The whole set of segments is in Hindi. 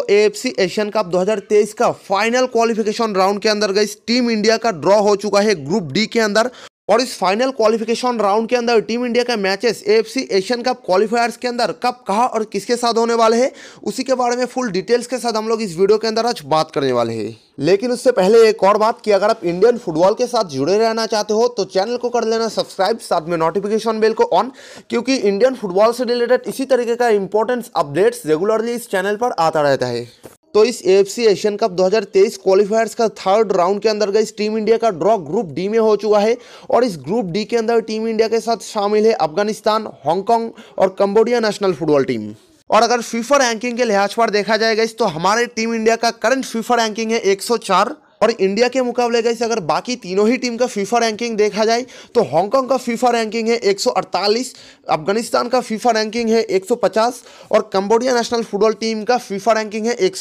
दोस्तों एएफसी एशियन कप 2023 का फाइनल क्वालिफिकेशन राउंड के अंदर गई टीम इंडिया का ड्रॉ हो चुका है ग्रुप डी के अंदर और इस फाइनल क्वालिफिकेशन राउंड के अंदर टीम इंडिया के matches AFC Asian Cup qualifiers के अंदर कब कहा और किसके साथ होने वाले हैं उसी के बारे में फुल डिटेल्स के साथ हम लोग इस वीडियो के अंदर आज बात करने वाले हैं लेकिन उससे पहले एक और बात कि अगर आप इंडियन फुटबॉल के साथ जुड़े रहना चाहते हो तो चैनल को कर लेना सब्सक्राइब साथ में नोटिफिकेशन बेल को ऑन क्योंकि इंडियन फुटबॉल से रिलेटेड इसी तरीके का इंपॉर्टेंस अपडेट्स रेगुलरली इस चैनल पर आता रहता है तो इस एफ एशियन कप 2023 क्वालिफायर्स का थर्ड राउंड के अंदर गई टीम इंडिया का ड्रॉ ग्रुप डी में हो चुका है और इस ग्रुप डी के अंदर टीम इंडिया के साथ शामिल है अफगानिस्तान हांगकॉन्ग और कंबोडिया नेशनल फुटबॉल टीम और अगर फीफा रैंकिंग के लिहाज पर देखा जाएगा इस तो हमारे टीम इंडिया का करंट फीफा रैंकिंग है 104 और इंडिया के मुकाबले गई अगर बाकी तीनों ही टीम का फीफा रैंकिंग देखा जाए तो हांगकांग का फीफा रैंकिंग है 148 अफगानिस्तान का फीफा रैंकिंग है 150 और कंबोडिया नेशनल फुटबॉल टीम का फीफा रैंकिंग है एक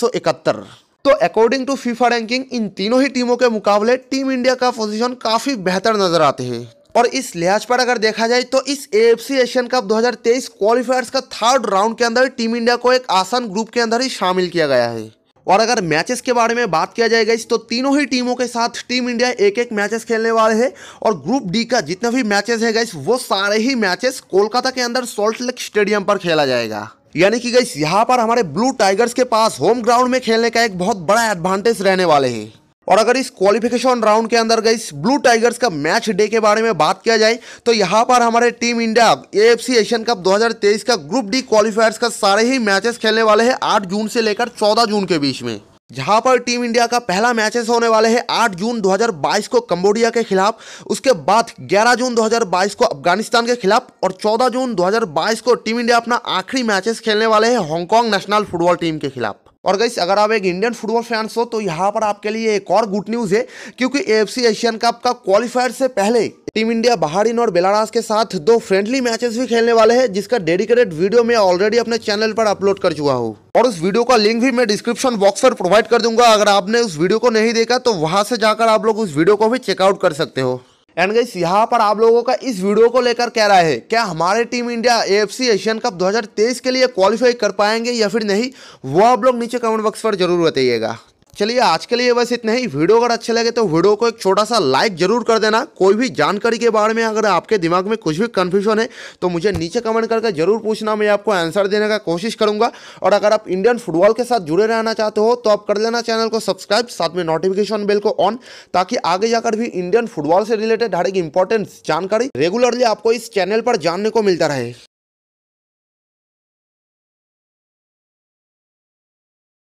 तो अकॉर्डिंग टू फीफा रैंकिंग इन तीनों ही टीमों के मुकाबले टीम इंडिया का पोजीशन काफ़ी बेहतर नजर आते हैं और इस लिहाज पर अगर देखा जाए तो इस सी एशियन कप 2023 क्वालिफायर्स का थर्ड राउंड के अंदर टीम इंडिया को एक आसान ग्रुप के अंदर ही शामिल किया गया है और अगर मैचेस के बारे में बात किया जाएगा इस तो तीनों ही टीमों के साथ टीम इंडिया एक एक मैचेस खेलने वाले हैं और ग्रुप डी का जितने भी मैचेस है गाइस वो सारे ही मैचेस कोलकाता के अंदर सोल्ट लेक स्टेडियम पर खेला जाएगा यानी कि गाइस यहाँ पर हमारे ब्लू टाइगर्स के पास होम ग्राउंड में खेलने का एक बहुत बड़ा एडवांटेज रहने वाले हैं और अगर इस क्वालिफिकेशन राउंड के अंदर गई ब्लू टाइगर्स का मैच डे के बारे में बात किया जाए तो यहाँ पर हमारे टीम इंडिया ए एशियन कप 2023 का ग्रुप डी क्वालिफायर्स का सारे ही मैचेस खेलने वाले हैं 8 जून से लेकर 14 जून के बीच में जहाँ पर टीम इंडिया का पहला मैचेस होने वाले हैं 8 जून 2022 को कंबोडिया के खिलाफ उसके बाद 11 जून 2022 को अफगानिस्तान के खिलाफ और 14 जून 2022 को टीम इंडिया अपना आखिरी मैचेस खेलने वाले हैं हांगकांग नेशनल फुटबॉल टीम के खिलाफ और गई अगर आप एक इंडियन फुटबॉल फैंस हो तो यहाँ पर आपके लिए एक और गुड न्यूज़ है क्योंकि एफ एशियन कप का क्वालिफायर से पहले टीम इंडिया बहारिन और बेलारास के साथ दो फ्रेंडली मैचेस भी खेलने वाले हैं जिसका डेडिकेटेड वीडियो मैं ऑलरेडी अपने चैनल पर अपलोड कर चुका हूँ और उस वीडियो का लिंक भी मैं डिस्क्रिप्शन बॉक्स पर प्रोवाइड कर दूंगा अगर आपने उस वीडियो को नहीं देखा तो वहां से जाकर आप लोग उस वीडियो को भी चेकआउट कर सकते हो एंड गाइस यहाँ पर आप लोगों का इस वीडियो को लेकर कह रहा है क्या हमारे team India AFC Asian Cup 2023 के लिए क्वालिफाई कर पाएंगे या फिर नहीं वो आप लोग नीचे कमेंट बॉक्स पर जरूर बताइएगा चलिए आज के लिए बस इतना ही वीडियो अगर अच्छे लगे तो वीडियो को एक छोटा सा लाइक जरूर कर देना कोई भी जानकारी के बारे में अगर आपके दिमाग में कुछ भी कन्फ्यूजन है तो मुझे नीचे कमेंट करके जरूर पूछना मैं आपको आंसर देने का कोशिश करूंगा और अगर आप इंडियन फुटबॉल के साथ जुड़े रहना चाहते हो तो आप कर लेना चैनल को सब्सक्राइब साथ में नोटिफिकेशन बेल को ऑन ताकि आगे जाकर भी इंडियन फुटबॉल से रिलेटेड हर एक इंपॉर्टेंट जानकारी रेगुलरली आपको इस चैनल पर जानने को मिलता रहे